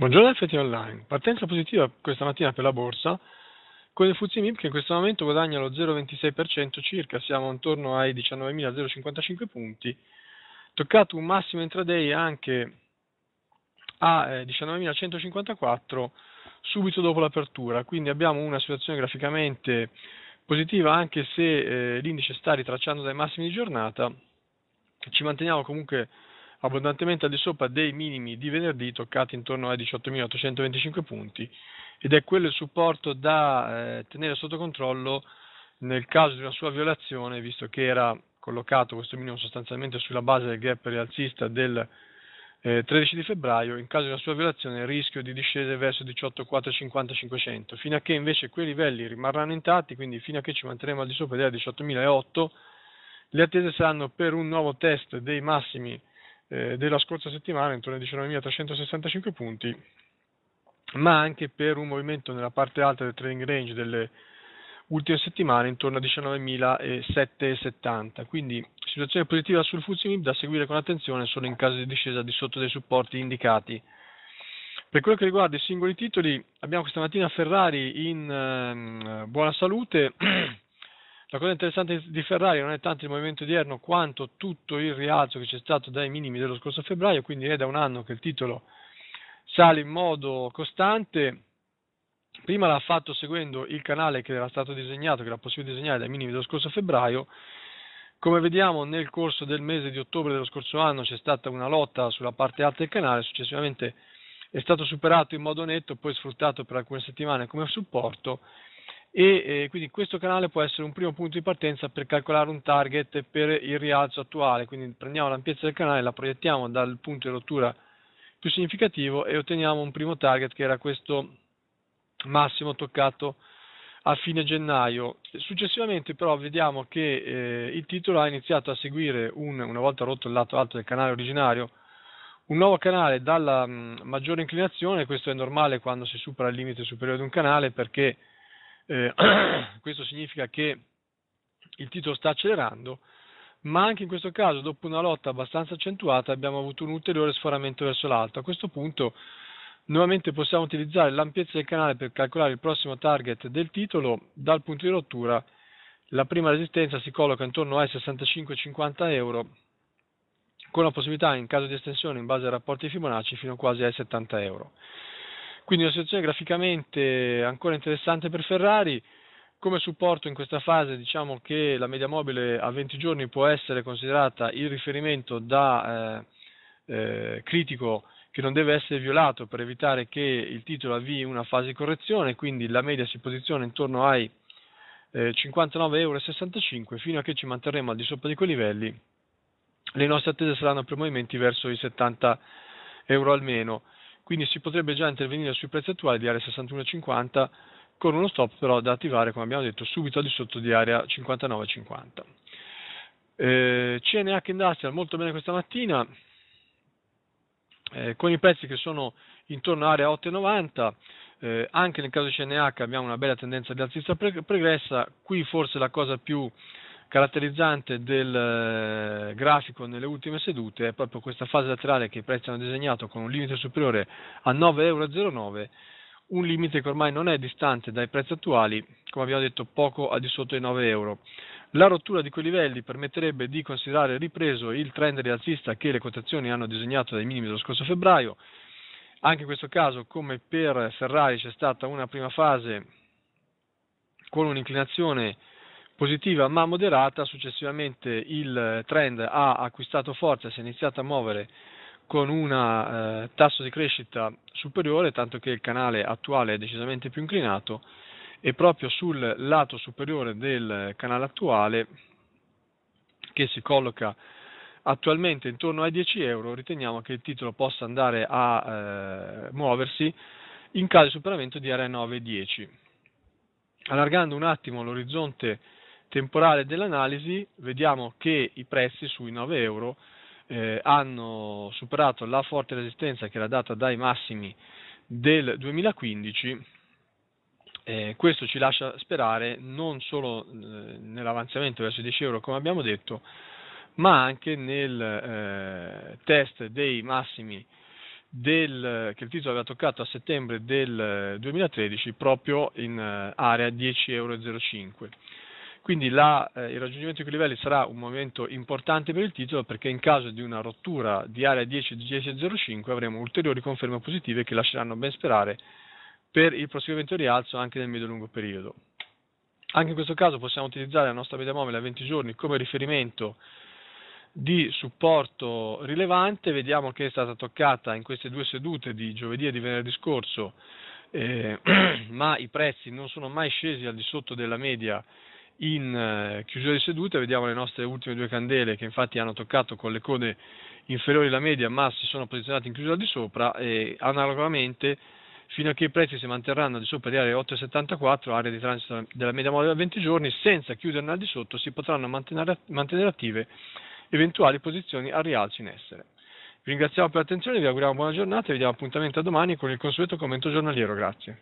Buongiorno FT Online, partenza positiva questa mattina per la borsa con il Fuzzi MIP che in questo momento guadagna lo 0,26% circa, siamo intorno ai 19.055 punti, toccato un massimo intraday anche a 19.154 eh, subito dopo l'apertura, quindi abbiamo una situazione graficamente positiva anche se eh, l'indice sta ritracciando dai massimi di giornata, ci manteniamo comunque abbondantemente al di sopra dei minimi di venerdì toccati intorno ai 18.825 punti ed è quello il supporto da eh, tenere sotto controllo nel caso di una sua violazione, visto che era collocato questo minimo sostanzialmente sulla base del gap rialzista del eh, 13 di febbraio, in caso di una sua violazione il rischio di discese verso 18.450-500, fino a che invece quei livelli rimarranno intatti, quindi fino a che ci manteremo al di sopra dei 18.008, le attese saranno per un nuovo test dei massimi eh, della scorsa settimana, intorno ai 19.365 punti, ma anche per un movimento nella parte alta del trading range delle ultime settimane intorno a 19.770. Quindi situazione positiva sul FTSE da seguire con attenzione solo in caso di discesa di sotto dei supporti indicati. Per quello che riguarda i singoli titoli, abbiamo questa mattina Ferrari in eh, buona salute La cosa interessante di Ferrari non è tanto il movimento odierno quanto tutto il rialzo che c'è stato dai minimi dello scorso febbraio, quindi è da un anno che il titolo sale in modo costante. Prima l'ha fatto seguendo il canale che era stato disegnato, che era possibile disegnare dai minimi dello scorso febbraio. Come vediamo nel corso del mese di ottobre dello scorso anno c'è stata una lotta sulla parte alta del canale, successivamente è stato superato in modo netto, poi sfruttato per alcune settimane come supporto e eh, quindi questo canale può essere un primo punto di partenza per calcolare un target per il rialzo attuale, quindi prendiamo l'ampiezza del canale, la proiettiamo dal punto di rottura più significativo e otteniamo un primo target che era questo massimo toccato a fine gennaio. Successivamente però vediamo che eh, il titolo ha iniziato a seguire, un, una volta rotto il lato alto del canale originario, un nuovo canale dalla mh, mm, maggiore inclinazione, questo è normale quando si supera il limite superiore di un canale perché eh, questo significa che il titolo sta accelerando, ma anche in questo caso, dopo una lotta abbastanza accentuata, abbiamo avuto un ulteriore sforamento verso l'alto. A questo punto, nuovamente possiamo utilizzare l'ampiezza del canale per calcolare il prossimo target del titolo. Dal punto di rottura, la prima resistenza si colloca intorno ai 65-50 euro, con la possibilità, in caso di estensione, in base ai rapporti Fibonacci, fino quasi ai 70 euro. Quindi una situazione graficamente ancora interessante per Ferrari. Come supporto in questa fase diciamo che la media mobile a 20 giorni può essere considerata il riferimento da eh, eh, critico che non deve essere violato per evitare che il titolo avvii una fase di correzione, quindi la media si posiziona intorno ai eh, 59,65 euro fino a che ci manterremo al di sopra di quei livelli. Le nostre attese saranno per movimenti verso i 70 euro almeno quindi si potrebbe già intervenire sui prezzi attuali di area 61,50 con uno stop però da attivare come abbiamo detto subito al di sotto di area 59,50 eh, CNH Industrial molto bene questa mattina eh, con i prezzi che sono intorno all'area 8,90 eh, anche nel caso di CNH abbiamo una bella tendenza di alzista pregressa qui forse la cosa più caratterizzante del eh, grafico nelle ultime sedute è proprio questa fase laterale che i prezzi hanno disegnato con un limite superiore a 9,09 euro, un limite che ormai non è distante dai prezzi attuali, come abbiamo detto poco al di sotto i 9 euro. La rottura di quei livelli permetterebbe di considerare ripreso il trend rialzista che le quotazioni hanno disegnato dai minimi dello scorso febbraio. Anche in questo caso, come per Ferrari, c'è stata una prima fase con un'inclinazione positiva ma moderata, successivamente il eh, trend ha acquistato forza e si è iniziato a muovere con un eh, tasso di crescita superiore, tanto che il canale attuale è decisamente più inclinato e proprio sul lato superiore del canale attuale che si colloca attualmente intorno ai 10 euro riteniamo che il titolo possa andare a eh, muoversi in caso di superamento di area 9 10 allargando un attimo l'orizzonte temporale dell'analisi vediamo che i prezzi sui 9 euro eh, hanno superato la forte resistenza che era data dai massimi del 2015 eh, questo ci lascia sperare non solo eh, nell'avanzamento verso i 10 euro come abbiamo detto ma anche nel eh, test dei massimi del, che il titolo aveva toccato a settembre del 2013 eh, proprio in eh, area 10,05 euro quindi la, eh, il raggiungimento di quei livelli sarà un momento importante per il titolo perché in caso di una rottura di area 10-10.05 avremo ulteriori conferme positive che lasceranno ben sperare per il proseguimento di rialzo anche nel medio-lungo periodo. Anche in questo caso possiamo utilizzare la nostra media mobile a 20 giorni come riferimento di supporto rilevante, vediamo che è stata toccata in queste due sedute di giovedì e di venerdì scorso, eh, ma i prezzi non sono mai scesi al di sotto della media in eh, chiusura di seduta vediamo le nostre ultime due candele che infatti hanno toccato con le code inferiori alla media ma si sono posizionate in chiusura di sopra e analogamente fino a che i prezzi si manterranno di sopra di area 8,74, area di transito della media mobile da 20 giorni, senza chiuderne al di sotto si potranno mantenere attive eventuali posizioni al rialzo in essere. Vi ringraziamo per l'attenzione, vi auguriamo buona giornata e vi diamo appuntamento a domani con il consueto commento giornaliero. Grazie.